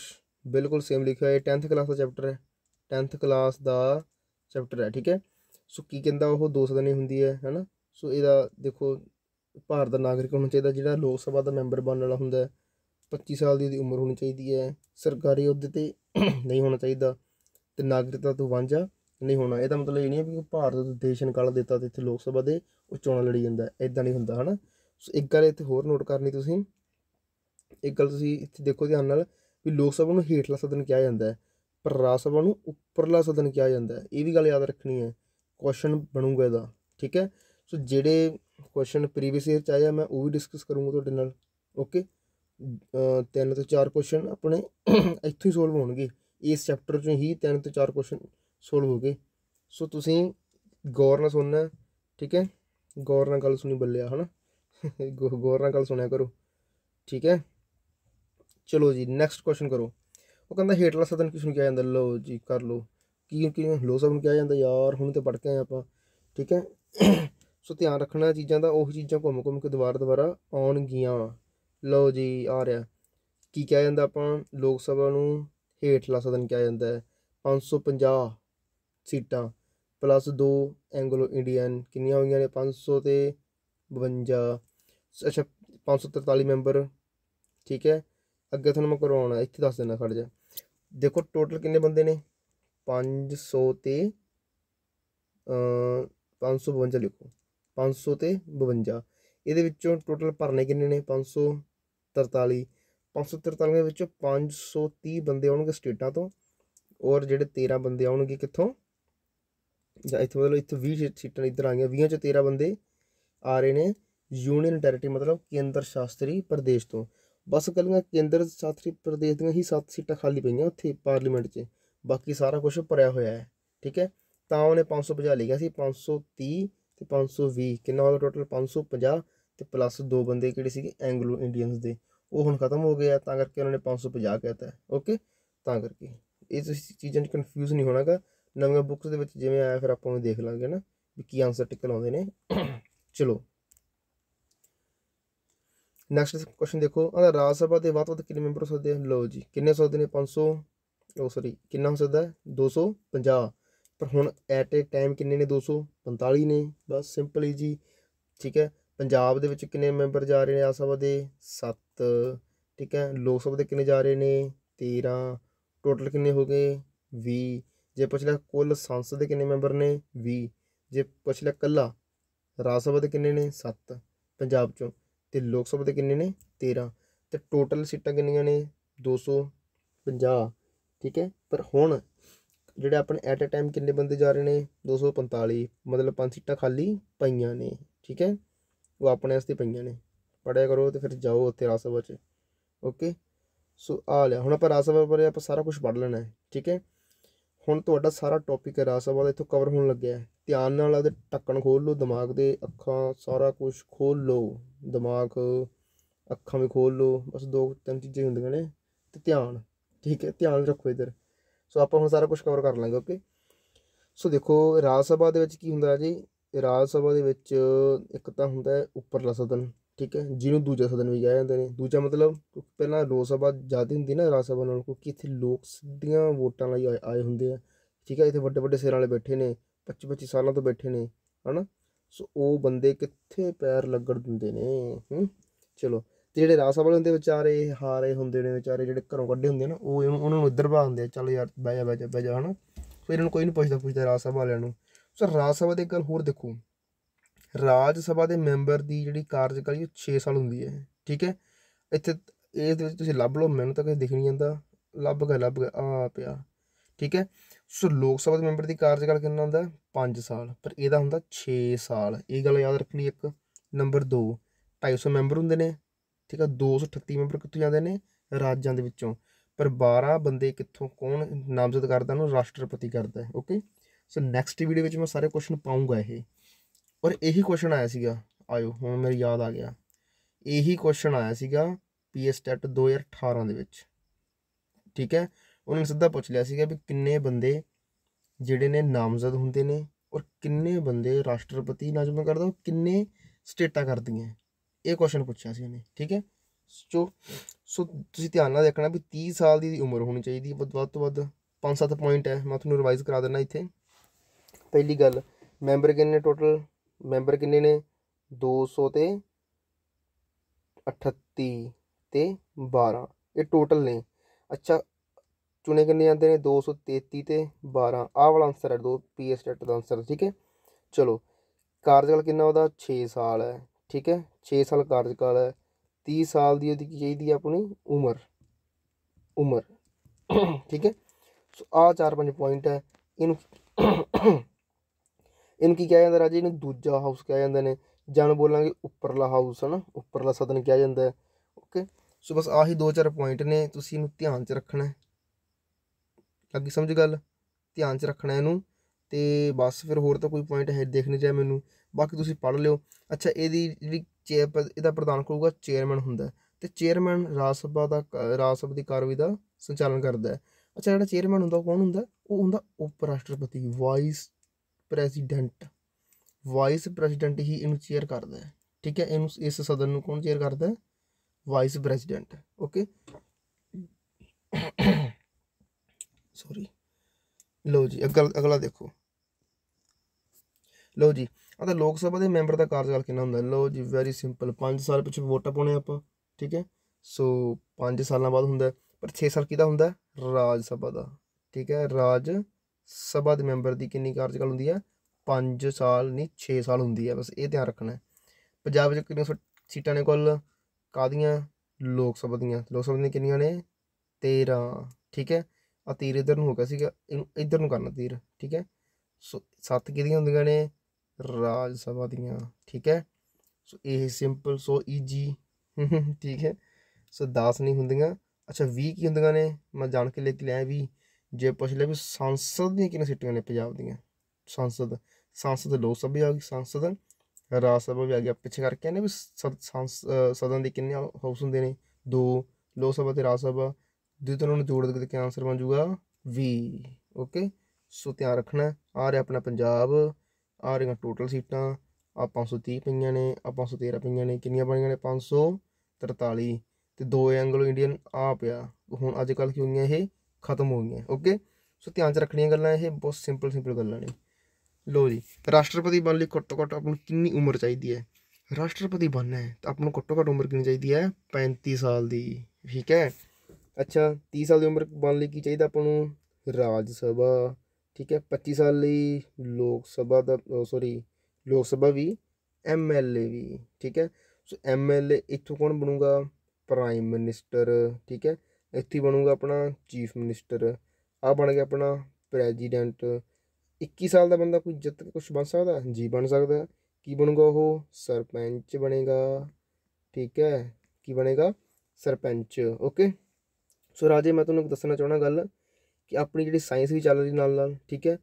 ਬਿਲਕੁਲ ਸੇਮ ਲਿਖਿਆ ਹੋਇਆ 10th ਕਲਾਸ ਦਾ ਚੈਪਟਰ ਹੈ 10th ਕਲਾਸ ਦਾ ਚੈਪਟਰ ਹੈ ਠੀਕ ਹੈ ਸੋ ਕੀ ਕਹਿੰਦਾ ਉਹ ਦੋ ਨਹੀਂ ਹੁੰਦੀ ਹੈ ਹੈਨਾ ਸੋ ਇਹਦਾ ਦੇਖੋ ਭਾਰਤ ਦਾ ਨਾਗਰਿਕ ਹੋਣਾ ਚਾਹੀਦਾ ਜਿਹੜਾ ਲੋਕ ਸਭਾ ਦਾ ਮੈਂਬਰ ਬਣਨ ਵਾਲਾ ਹੁੰਦਾ ਹੈ 25 ਸਾਲ ਦੀ ਉਮਰ ਹੋਣੀ ਚਾਹੀਦੀ ਹੈ ਸਰਕਾਰੀ ਅਹੁਦੇ ਤੇ ਨਹੀਂ ਹੋਣਾ ਚਾਹੀਦਾ ਤੇ ਨਾਗਰਿਕਤਾ ਤੋਂ ਵਾਂਝਾ ਨਹੀਂ ਹੋਣਾ ਇਹਦਾ ਮਤਲਬ ਇਹ ਨਹੀਂ ਹੈ ਕਿ ਭਾਰਤ ਦੇਸ਼ ਨਿਕਾਲ ਦਿੱਤਾ ਤੇ ਇੱਥੇ ਲੋਕ ਸਭਾ ਦੇ ਉਹ ਚੋਣਾਂ ਲੜੀ ਜਾਂਦਾ ਐਦਾਂ ਨਹੀਂ ਹੁੰਦਾ ਹਨਾ ਸੋ ਇੱਕ ਗੱਲ ਇੱਥੇ ਹੋਰ ਨੋਟ ਕਰਨੀ ਤੁਸੀਂ ਇੱਕ ਗੱਲ ਤੁਸੀਂ ਇੱਥੇ ਦੇਖੋ ਧਿਆਨ ਨਾਲ ਵੀ ਲੋਕ ਸਭਾ ਨੂੰ ਹੇਠਲਾ ਸਦਨ ਕਿਹਾ ਜਾਂਦਾ ਹੈ ਪਰ ਰਾਜ ਸਭਾ ਨੂੰ ਉੱਪਰਲਾ ਸਦਨ ਕਿਹਾ ਜਾਂਦਾ ਹੈ ਇਹ ਵੀ ਗੱਲ ਯਾਦ ਰੱਖਣੀ ਹੈ ਕੁਐਸਚਨ ਬਣੂਗਾ ਇਹਦਾ ਠੀਕ ਹੈ ਸੋ ਜਿਹੜੇ ਕੁਐਸਚਨ ਪ੍ਰੀਵੀਅਸ ਇਅਰ ਚ ਆਇਆ ਮੈਂ ਉਹ ਵੀ ਡਿਸਕਸ ਕਰੂੰਗਾ ਤੁਹਾਡੇ ਨਾਲ ਓਕੇ ਤਿੰਨ ਤੋਂ ਚਾਰ ਕੁਐਸਚਨ ਆਪਣੇ ਇੱਥੋਂ ਹੀ ਸੋਲਵ ਹੋਣਗੇ ਇਸ ਚੈਪਟਰ ਚੋਂ ਹੀ ਤਿੰਨ ਤੋਂ ਚਾਰ ਕੁਐਸਚਨ ਸੋਲਵ ਹੋਗੇ ਸੋ ਤੁਸੀਂ ਗੌਰ ਨਾਲ ਸੁਣਨਾ ਠੀਕ ਹੈ ਗੌਰ ਨਾਲ ਗੱਲ ਸੁਣੀ ਬੱਲਿਆ ਹਨਾ ਗੌਰ ਨਾਲ ਗੱਲ ਸੁਣਿਆ ਕਰੋ ਠੀਕ ਹੈ ਚਲੋ ਜੀ ਨੈਕਸਟ ਕੁਐਸਚਨ ਕਰੋ ਉਹ ਕਹਿੰਦਾ ਹੇਟਲਾ ਸਦਨ ਕਿਸ ਨੂੰ ਕਿਹਾ ਜਾਂਦਾ ਲੋ ਜੀ ਕਰ ਲੋ ਕੀ ਕੀ ਲੋ ਸਭ ਨੂੰ ਕਿਹਾ ਜਾਂਦਾ ਯਾਰ ਹੁਣ ਤੇ ਪੜ ਕੇ ਆਏ ਆਪਾਂ ਠੀਕ ਹੈ ਸੋ ਧਿਆਨ ਰੱਖਣਾ ਚੀਜ਼ਾਂ ਦਾ ਉਹ ਚੀਜ਼ਾਂ ਘੁੰਮ ਘੁੰਮ ਕੇ ਦੁਬਾਰਾ ਦੁਬਾਰਾ ਆਉਣਗੀਆਂ ਲਓ ਜੀ ਆ ਰਿਹਾ ਕੀ ਕਿਹਾ ਜਾਂਦਾ ਆਪਾਂ ਲੋਕ ਸਭਾ ਨੂੰ ਹੇਠਲਾ ਸਦਨ ਕਿਹਾ ਜਾਂਦਾ ਹੈ 550 ਸੀਟਾਂ ਪਲੱਸ 2 ਐਂਗਲੋ ਇੰਡੀਅਨ ਕਿੰਨੀਆਂ ਹੋਈਆਂ ਨੇ 500 ਤੇ 52 ਅੱਛਾ 543 ਮੈਂਬਰ ਠੀਕ ਹੈ ਅੱਗੇ ਤੁਹਾਨੂੰ ਮੈਂ ਕਰਵਾਉਣਾ ਇੱਥੇ ਦੱਸ ਦੇਣਾ ਖੜ ਜਾ ਦੇਖੋ ਟੋਟਲ ਕਿੰਨੇ ਬੰਦੇ ਨੇ 500 ਤੇ ਅ 552 ਲਿਖੋ 500 ਤੇ 52 ਇਹਦੇ ਵਿੱਚੋਂ ਟੋਟਲ ਭਰਨੇ ਕਿੰਨੇ ਨੇ 500 543 543 ਵਿੱਚੋਂ 530 ਬੰਦੇ ਆਉਣਗੇ ਸਟੇਟਾਂ ਤੋਂ ਔਰ ਜਿਹੜੇ 13 ਬੰਦੇ ਆਉਣਗੇ ਕਿੱਥੋਂ ਜਾਂ ਇੱਥੇ ਮਤਲਬ ਇੱਥੇ 20 ਸੀਟਾਂ ਇੱਧਰ ਆਈਆਂ 20 ਚੋਂ 13 ਬੰਦੇ ਆ ਰਹੇ ਨੇ ਯੂਨੀਅਨ ਟੈਰੀਟਰੀ ਮਤਲਬ ਕੇਂਦਰ ਸ਼ਾਸਤਰੀ ਪ੍ਰਦੇਸ਼ ਤੋਂ ਬਸ ਕੱਲੀਆਂ ਕੇਂਦਰ ਸ਼ਾਸਤਰੀ ਪ੍ਰਦੇਸ਼ ਦੀਆਂ ਹੀ 7 ਸੀਟਾਂ ਖਾਲੀ ਪਈਆਂ ਉੱਥੇ ਪਾਰਲੀਮੈਂਟ 'ਚ ਬਾਕੀ ਸਾਰਾ ਕੁਝ ਭਰਿਆ ਹੋਇਆ ਹੈ ਠੀਕ ਹੈ ਤਾਂ ਉਹਨੇ 550 ਲਿਖਿਆ ਸੀ 530 ਤੇ 520 ਕਿੰਨਾ ਹੋ ਗਿਆ ਟੋਟਲ 550 ਤੇ ਪਲੱਸ ਦੋ ਬੰਦੇ ਕਿਹੜੇ ਸੀਗੇ ਐਂਗਲੋ ਇੰਡੀਅਨਸ ਦੇ ਉਹ ਹੁਣ ਖਤਮ ਹੋ ਗਿਆ ਤਾਂ ਕਰਕੇ ਉਹਨਾਂ ਨੇ 550 ਕਹਿਤਾ ਓਕੇ ਤਾਂ ਕਰਕੇ ਇਹ ਤੁਸੀਂ ਚੀਜ਼ਾਂ 'ਚ ਕਨਫਿਊਜ਼ ਨਹੀਂ ਹੋਣਾਗਾ ਨਵੀਆਂ ਬੁੱਕਸ ਦੇ ਵਿੱਚ ਜਿਵੇਂ ਆਇਆ ਫਿਰ ਆਪਾਂ ਉਹ ਦੇਖ ਲਾਂਗੇ ਨਾ ਵੀ ਕੀ ਆਨਸਰ ਟਿਕਲ ਆਉਂਦੇ ਨੇ ਚਲੋ ਨੈਕਸਟ ਕੁਐਸਚਨ ਦੇਖੋ ਆਹ ਰਾਜ ਸਭਾ ਦੇ ਵੱਧ ਵੱਧ ਕਿੰਨੇ ਮੈਂਬਰ ਹੋ ਸਕਦੇ ਆ ਲਓ ਜੀ ਕਿੰਨੇ ਸਕਦੇ ਨੇ 500 ਉਹ ਸੌਰੀ ਕਿੰਨਾ ਹੋ ਸਕਦਾ ਹੈ 250 ਪਰ ਹੁਣ ਐਟ ਏ ਟਾਈਮ ਕਿੰਨੇ ਨੇ 245 ਨੇ ਬਸ ਸਿੰਪਲ ਜੀ ਠੀਕ ਹੈ ਪੰਜਾਬ ਦੇ ਵਿੱਚ ਕਿੰਨੇ ਮੈਂਬਰ ਜਾ ਰਹੇ ਨੇ ਆਸਭਾ ਸਭਾ ਦੇ 7 ਠੀਕ ਹੈ ਲੋਕ ਸਭਾ ਦੇ ਕਿੰਨੇ ਜਾ ਰਹੇ ਨੇ 13 ਟੋਟਲ ਕਿੰਨੇ ਹੋ ਗਏ 20 ਜੇ ਪੁੱਛ ਲਿਆ ਕੁੱਲ ਸੰਸਦ ਦੇ ਕਿੰਨੇ ਮੈਂਬਰ ਨੇ 20 ਜੇ ਪੁੱਛ ਲਿਆ ਕੱਲਾ ਰਾਜ ਸਭਾ ਦੇ ਕਿੰਨੇ ਨੇ 7 ਪੰਜਾਬ ਚੋਂ ਤੇ ਲੋਕ ਸਭਾ ਦੇ ਕਿੰਨੇ ਨੇ 13 ਤੇ ਟੋਟਲ ਸੀਟਾਂ ਕਿੰਨੀਆਂ ਨੇ 250 ਠੀਕ ਹੈ ਪਰ ਹੁਣ ਜਿਹੜੇ ਆਪਣੇ ਐਟ ਅ ਟਾਈਮ ਕਿੰਨੇ ਬੰਦੇ ਜਾ ਰਹੇ ਨੇ 245 ਮਤਲਬ ਪੰਜ ਸੀਟਾਂ ਖਾਲੀ ਪਈਆਂ ਨੇ ਠੀਕ ਹੈ ਉਹ ਆਪਣੇ ਵਾਸਤੇ ਪਈਆਂ ਨੇ ਪੜਿਆ ਕਰੋ ਤੇ ਫਿਰ ਜਾਓ ਉੱਥੇ ਰਸਵ 'ਚ ਓਕੇ ਸੋ ਆ ਲਿਆ ਹੁਣ ਆਪਾਂ ਰਸਵ ਬਾਰੇ ਆਪਾਂ ਸਾਰਾ ਕੁਝ ਪੜ ਲੈਣਾ ਹੈ ਠੀਕ ਹੈ ਹੁਣ ਤੁਹਾਡਾ ਸਾਰਾ ਟੌਪਿਕ ਹੈ ਰਾਸਵਾ ਦਾ ਕਵਰ ਹੋਣ ਲੱਗਿਆ ਹੈ ਧਿਆਨ ਨਾਲ ਉਹਦੇ ਟੱਕਣ ਖੋਲ ਲਓ ਦਿਮਾਗ ਦੇ ਅੱਖਾਂ ਸਾਰਾ ਕੁਝ ਖੋਲ ਲਓ ਦਿਮਾਗ ਅੱਖਾਂ ਵੀ ਖੋਲ ਲਓ ਬਸ ਦੋ ਤਿੰਨ ਚੀਜ਼ਾਂ ਹੁੰਦੀਆਂ ਨੇ ਤੇ ਧਿਆਨ ਠੀਕ ਹੈ ਧਿਆਨ ਰੱਖੋ ਇਧਰ ਸੋ ਆਪਾਂ ਹੁਣ ਸਾਰਾ ਕੁਝ ਕਵਰ ਕਰ ਲਾਂਗੇ ਓਕੇ ਸੋ ਦੇਖੋ ਰਾਜ ਸਭਾ ਦੇ ਵਿੱਚ ਕੀ ਹੁੰਦਾ ਜੀ ਰਾਜ ਸਭਾ ਦੇ ਵਿੱਚ ਇੱਕ ਤਾਂ ਹੁੰਦਾ ਹੈ ਉੱਪਰਲਾ ਸਦਨ ਠੀਕ ਹੈ ਜਿਹਨੂੰ ਦੂਜਾ ਸਦਨ ਵੀ ਕਿਹਾ ਜਾਂਦਾ ਨੇ ਦੂਜਾ ਮਤਲਬ ਪਹਿਲਾਂ ਲੋਕ ਸਭਾ ਜ਼ਿਆਦਾ ਹੁੰਦੀ ਨਾ ਰਾਜ ਸਭਾ ਨਾਲ ਕੋਈ ਕਿਥੇ ਲੋਕ ਸਿੱਧੀਆਂ ਵੋਟਾਂ ਲਈ ਆਏ ਹੁੰਦੇ ਆ ਠੀਕ ਹੈ ਇੱਥੇ ਵੱਡੇ ਵੱਡੇ ਸਿਰਾਂ ਵਾਲੇ ਬੈਠੇ ਨੇ 25 25 ਸਾਲਾਂ ਤੋਂ ਬੈਠੇ ਨੇ ਹਨਾ ਸੋ ਉਹ ਬੰਦੇ ਕਿੱਥੇ ਪੈਰ ਲੱਗੜ ਦਿੰਦੇ ਨੇ ਹੂੰ ਚਲੋ ਤੇ ਜਿਹੜੇ ਰਾਜ ਸਭਾ ਦੇ ਵਿਚਾਰੇ ਹਾਰੇ ਹੁੰਦੇ ਨੇ ਵਿਚਾਰੇ ਜਿਹੜੇ ਘਰੋਂ ਕੱਢੇ ਹੁੰਦੇ ਨਾ ਉਹ ਉਹਨਾਂ ਨੂੰ ਇੱਧਰ ਭਾਉਂਦੇ ਆ ਚਲੋ ਯਾਰ ਬੈ ਜਾ ਬੈ ਜਾ ਬੈ ਜਾ ਹਨਾ ਫਿਰ ਇਹਨਾਂ ਨੂੰ ਕੋਈ ਨਹੀਂ ਪੁੱਛਦਾ ਪੁੱਛਦਾ ਰਾਜ ਸਭਾ ਵਾਲਿਆਂ ਨੂੰ ਸੋ ਰਾਜ ਸਭਾ ਦੇ ਗੱਲ ਹੋਰ ਦੇਖੋ ਰਾਜ ਸਭਾ ਦੇ ਮੈਂਬਰ ਦੀ ਜਿਹੜੀ ਕਾਰਜਕਾਲੀ ਉਹ 6 ਸਾਲ ਹੁੰਦੀ ਹੈ ਠੀਕ ਹੈ ਇੱਥੇ ਇਸ ਦੇ ਵਿੱਚ ਤੁਸੀਂ ਲੱਭ ਲਓ ਮੈਨੂੰ ਤਾਂ ਕਦੇ ਦਿਖ ਨਹੀਂ ਜਾਂਦਾ ਲੱਭ ਗਿਆ ਲੱਭ ਗਿਆ ਆ ਪਿਆ ਠੀਕ ਹੈ ਸੋ ਲੋਕ ਸਭਾ ਦੇ ਮੈਂਬਰ ਦੀ ਕਾਰਜਕਾਲ ਕਿੰਨਾ ਹੁੰਦਾ 5 ਸਾਲ ਪਰ ਇਹਦਾ ਹੁੰਦਾ 6 ਸਾਲ ਇਹ ਗੱਲ ਯਾਦ ਰੱਖਣੀ ਇੱਕ ਨੰਬਰ 2 250 ਮੈਂਬਰ ਹੁੰਦੇ ਨੇ ਠੀਕ ਹੈ 238 ਮੈਂਬਰ ਕਿੱਥੋਂ ਜਾਂਦੇ ਨੇ ਰਾਜਾਂ ਦੇ ਵਿੱਚੋਂ ਪਰ 12 ਬੰਦੇ ਕਿੱਥੋਂ ਕੌਣ ਨਾਮਜ਼ਦ ਕਰਦਾ ਉਹਨੂੰ ਰਾਸ਼ਟਰਪਤੀ ਕਰਦਾ ਹੈ ਓਕੇ ਸੋ ਨੈਕਸਟ ਵੀਡੀਓ ਵਿੱਚ ਮੈਂ ਸਾਰੇ ਕੁਐਸਚਨ ਪਾਉਂਗਾ ਇਹ ਔਰ ਇਹੀ ਕੁਐਸਚਨ ਆਇਆ ਸੀਗਾ ਆਇਓ ਹੁਣ ਮੇਰੀ ਯਾਦ ਆ ਗਿਆ ਇਹੀ ਕੁਐਸਚਨ ਆਇਆ ਸੀਗਾ ਪੀਐਸ ਟੈਟ 2018 ਦੇ ਵਿੱਚ ਠੀਕ ਹੈ ਉਹਨਾਂ ਨੇ ਸਿੱਧਾ ਪੁੱਛ ਲਿਆ ਸੀਗਾ ਵੀ ਕਿੰਨੇ ਬੰਦੇ ਜਿਹੜੇ ਨੇ ਨਾਮਜ਼ਦ ਹੁੰਦੇ ਨੇ ਔਰ ਕਿੰਨੇ ਬੰਦੇ ਰਾਸ਼ਟਰਪਤੀ ਨਾਜ਼ਮ ਕਰਦਾ ਕਿੰਨੇ ਸਟੇਟਾਂ ਕਰਦੀਆਂ ਇਹ ਕੁਐਸਚਨ ਪੁੱਛਿਆ ਸੀ ਉਹਨੇ ਠੀਕ ਹੈ ਸੋ ਸੋ ਤੁਸੀਂ ਧਿਆਨ ਨਾਲ ਦੇਖਣਾ ਵੀ 30 ਸਾਲ ਦੀ ਉਮਰ ਹੋਣੀ ਚਾਹੀਦੀ ਵੱਧ ਤੋਂ ਵੱਧ 5-7 ਪੁਆਇੰਟ ਹੈ ਮੈਂ ਤੁਹਾਨੂੰ ਰਿਵਾਈਜ਼ ਕਰਾ ਦੇਣਾ ਇੱਥੇ ਪਹਿਲੀ ਗੱਲ ਮੈਂਬਰ ਕਿੰਨੇ ਟੋਟਲ ਮੈਂਬਰ ਕਿੰਨੇ ਨੇ 200 ਤੇ 38 ਤੇ 12 ਇਹ ਟੋਟਲ ਨੇ ਅੱਛਾ ਚੁਣੇ ਕਿੰਨੇ ਜਾਂਦੇ ਨੇ 233 ਤੇ 12 ਆਹ ਵਾਲਾ ਆਨਸਰ ਹੈ ਦੋ ਪੀਐਸ ਟੈਟ ਦਾ ਆਨਸਰ ਠੀਕ ਹੈ ਚਲੋ ਕਾਰਜਕਾਲ ਕਿੰਨਾ ਉਹਦਾ 6 ਸਾਲ ਹੈ ਠੀਕ ਹੈ 6 ਸਾਲ ਕਾਰਜਕਾਲ ਹੈ 30 ਸਾਲ ਦੀ ਉਹਦੀ ਕੀ ਚਾਹੀਦੀ ਹੈ ਆਪਣੀ ਉਮਰ ਉਮਰ ਠੀਕ ਹੈ ਸੋ ਆ ਚਾਰ ਪੰਜ ਪੁਆਇੰਟ ਹੈ ਇਹਨੂੰ ਇਹਨੂੰ ਕੀ ਕਿਹਾ ਜਾਂਦਾ ਰਾਜੇ ਇਹਨੂੰ ਦੂਜਾ ਹਾਊਸ ਕਿਹਾ ਜਾਂਦਾ ਨੇ ਜਨ ਬੋਲਾਂਗੇ ਉੱਪਰਲਾ ਹਾਊਸ ਹਨ ਉੱਪਰਲਾ ਸਦਨ ਕਿਹਾ ਜਾਂਦਾ ਓਕੇ ਸੋ ਬਸ ਆਹੀ ਦੋ ਚਾਰ ਪੁਆਇੰਟ ਨੇ ਤੁਸੀਂ ਇਹਨੂੰ ਧਿਆਨ 'ਚ ਰੱਖਣਾ ਹੈ ਲੱਗੀ ਸਮਝ ਗੱਲ ਧਿਆਨ 'ਚ ਰੱਖਣਾ ਇਹਨੂੰ ਤੇ ਬਸ ਫਿਰ ਹੋਰ ਤਾਂ ਕੋਈ ਪੁਆਇੰਟ ਹੈ ਦੇਖ ਨਹੀਂ ਮੈਨੂੰ ਬਾਕੀ ਤੁਸੀਂ ਪੜ੍ਹ ਲਿਓ ਅੱਛਾ ਇਹਦੀ ਜਿਹੜੀ ਚੇਅਰ ਇਹਦਾ ਪ੍ਰਧਾਨ ਕਰੂਗਾ ਚੇਅਰਮੈਨ ਹੁੰਦਾ ਤੇ ਚੇਅਰਮੈਨ ਰਾਜ ਸਭਾ ਦਾ ਰਾਜ ਸਭਾ ਦੀ ਕਾਰਵਾਈ ਦਾ ਸੰਚਾਲਨ ਕਰਦਾ ਹੈ ਅੱਛਾ ਜਿਹੜਾ ਚੇਅਰਮੈਨ ਹੁੰਦਾ ਕੌਣ ਹੁੰਦਾ ਉਹ ਹੁੰਦਾ ਉਪ ਰਾਸ਼ਟਰਪਤੀ ਵਾਈਸ ਪ੍ਰੈਜ਼ੀਡੈਂਟ ਵਾਈਸ ਪ੍ਰੈਜ਼ੀਡੈਂਟ ਹੀ ਇਹਨੂੰ ਚੇਅਰ ਕਰਦਾ ਹੈ ਠੀਕ ਹੈ ਇਹਨੂੰ ਇਸ ਸਦਨ ਨੂੰ ਕੌਣ ਚੇਅਰ ਕਰਦਾ ਹੈ ਵਾਈਸ ਪ੍ਰੈਜ਼ੀਡੈਂਟ ਓਕੇ ਸੌਰੀ ਲਓ ਜੀ ਅਗਲਾ ਅਗਲਾ ਦੇਖੋ ਲਓ ਜੀ ਤਾਂ ਲੋਕ ਸਭਾ ਦੇ ਮੈਂਬਰ ਦਾ ਕਾਰਜਕਾਲ ਕਿੰਨਾ ਹੁੰਦਾ ਲਓ ਜੀ ਵੈਰੀ ਸਿੰਪਲ 5 ਸਾਲ ਪਿੱਛੇ ਵੋਟਾਂ ਪਾਉਣੇ ਆਪਾਂ ਠੀਕ ਹੈ ਸੋ 5 ਸਾਲਾਂ ਬਾਅਦ ਹੁੰਦਾ ਪਰ 6 ਸਾਲ ਕਿਹਦਾ ਹੁੰਦਾ ਰਾਜ ਸਭਾ ਦਾ ਠੀਕ ਹੈ ਰਾਜ ਸਭਾ ਦੇ ਮੈਂਬਰ ਦੀ ਕਿੰਨੀ ਕਾਰਜਕਾਲ ਹੁੰਦੀ ਹੈ 5 ਸਾਲ ਨਹੀਂ 6 ਸਾਲ ਹੁੰਦੀ ਹੈ ਬਸ ਇਹ ਧਿਆਨ ਰੱਖਣਾ ਹੈ ਪੰਜਾਬ ਵਿੱਚ ਕਿੰਨੀਆਂ ਸੀਟਾਂ ਨੇ ਕੁੱਲ ਕਾਦੀਆਂ ਲੋਕ ਸਭਾ ਦੀਆਂ ਲੋਕ ਸਭਾ ਦੀਆਂ ਕਿੰਨੀਆਂ ਨੇ 13 ਠੀਕ ਹੈ ਆ ਤੀਰ ਇਧਰ ਨੂੰ ਹੋ ਗਿਆ ਸੀਗਾ ਇਹਨੂੰ ਇਧਰ ਨੂੰ ਕਰਨਾ ਤੀਰ ਠੀਕ ਹੈ ਸੋ ਸੱਤ ਕਿਹਦੀਆਂ ਹੁੰਦੀਆਂ ਨੇ ਰਾਜ ਸਭਾ ਦੀਆਂ ਠੀਕ ਹੈ ਸੋ ਇਹ ਸਿੰਪਲ ਸੋ ਈਜੀ ਠੀਕ ਹੈ ਸੋ 10 ਨਹੀਂ ਹੁੰਦੀਆਂ ਅੱਛਾ 20 ਕੀ ਹੁੰਦੀਆਂ ਨੇ ਮੈਂ ਜਾਣ ਕੇ ਲੈ ਕੇ ਲਿਆ ਵੀ ਜੇ ਪੁੱਛ ਲਿਆ ਵੀ ਸੰਸਦ ਦੀਆਂ ਕਿੰਨੀਆਂ ਸੀਟਾਂ ਨੇ ਪੰਜਾਬ ਦੀਆਂ ਸੰਸਦ ਸੰਸਦ ਲੋਕ ਸਭਾ ਆ ਗਈ ਸੰਸਦ ਰਾਜ ਸਭਾ ਵੀ ਆ ਗਿਆ ਪਿੱਛੇ ਕਰਕੇ ਨੇ ਵੀ ਸਦਨ ਦੇ ਕਿੰਨੇ ਹਾਊਸ ਹੁੰਦੇ ਨੇ ਦੋ ਲੋਕ ਸਭਾ ਤੇ ਰਾਜ ਸਭਾ ਜੇ ਤੁਹਾਨੂੰ ਨੂੰ ਜੋੜ ਦੇ ਤਾਂ ਆਨਸਰ ਬਣ ਜਾਊਗਾ ਵੀ ਓਕੇ ਸੋ ਧਿਆਨ ਰੱਖਣਾ ਆ ਰਿਹਾ ਆਪਣਾ ਪੰਜਾਬ ਆ ਰਹੀਆਂ ਟੋਟਲ ਸੀਟਾਂ ਆ 530 ਪਈਆਂ ਨੇ ਆ 513 ਪਈਆਂ ਨੇ ਕਿੰਨੀਆਂ ਬਣੀਆਂ ਨੇ 543 ਤੇ ਦੋ ਐਂਗਲੋ ਇੰਡੀਅਨ ਆ ਪਿਆ ਹੁਣ ਅੱਜ ਕੱਲ ਕਿਉਂ ਨਹੀਂ ਇਹ ਖਤਮ ਹੋ ਗਈਆਂ ਓਕੇ ਸੋ ਧਿਆਨ ਚ ਰੱਖਣੀਆਂ ਗੱਲਾਂ ਇਹ ਬਹੁਤ ਸਿੰਪਲ ਸਿੰਪਲ ਗੱਲਾਂ ਨੇ ਲੋ ਜੀ ਰਾਸ਼ਟਰਪਤੀ ਬਣਨ ਲਈ ਘੱਟੋ ਘੱਟ ਆਪਾਂ ਨੂੰ ਕਿੰਨੀ ਉਮਰ ਚਾਹੀਦੀ ਹੈ ਰਾਸ਼ਟਰਪਤੀ ਬਣਨਾ ਹੈ ਤਾਂ ਆਪਾਂ ਨੂੰ ਘੱਟੋ ਘੱਟ ਉਮਰ ਕਿੰਨੀ ਚਾਹੀਦੀ ਹੈ 35 ਸਾਲ ਦੀ ਠੀਕ ਹੈ ਅੱਛਾ 30 ਸਾਲ ਦੀ ਉਮਰ ਬਣਨ ਲਈ ਕੀ ਚਾਹੀਦਾ ਆਪਾਂ ਨੂੰ ਰਾਜ ਸਭਾ ਠੀਕ ਹੈ 25 ਸਾਲ ਲਈ ਲੋਕ ਸਭਾ ਦਾ ਸੌਰੀ ਲੋਕ ਸਭਾ ਵੀ ਐਮਐਲਏ ਵੀ ਠੀਕ ਹੈ ਸੋ ਐਮਐਲਏ ਇੱਥੋਂ ਕੌਣ ਬਣੂਗਾ ਪ੍ਰਾਈਮ ਮਿਨਿਸਟਰ ਠੀਕ ਹੈ ਇੱਥੇ ਬਣੂਗਾ ਆਪਣਾ ਚੀਫ ਮਿਨਿਸਟਰ ਆ ਬਣ ਗਿਆ ਆਪਣਾ ਪ੍ਰੈਜ਼ੀਡੈਂਟ 21 ਸਾਲ ਦਾ ਬੰਦਾ ਕੋਈ ਜਿੱਤ ਤੱਕ ਕੁਝ ਬਣ ਸਕਦਾ ਜੀ ਬਣ ਸਕਦਾ ਕੀ ਬਣੂਗਾ ਉਹ ਸਰਪੰਚ ਬਣੇਗਾ ਠੀਕ ਹੈ ਕੀ ਬਣੇਗਾ ਸਰਪੰਚ ਓਕੇ ਸੋ ਰਾਜੇ ਮੈਂ ਤੁਹਾਨੂੰ ਦੱਸਣਾ ਚਾਹਣਾ ਗੱਲ ਕਿ ਆਪਣੀ ਜਿਹੜੀ ਸਾਇੰਸ ਵੀ ਚੱਲ ਰਹੀ ਨਾਲ ਨਾਲ ਠੀਕ ਹੈ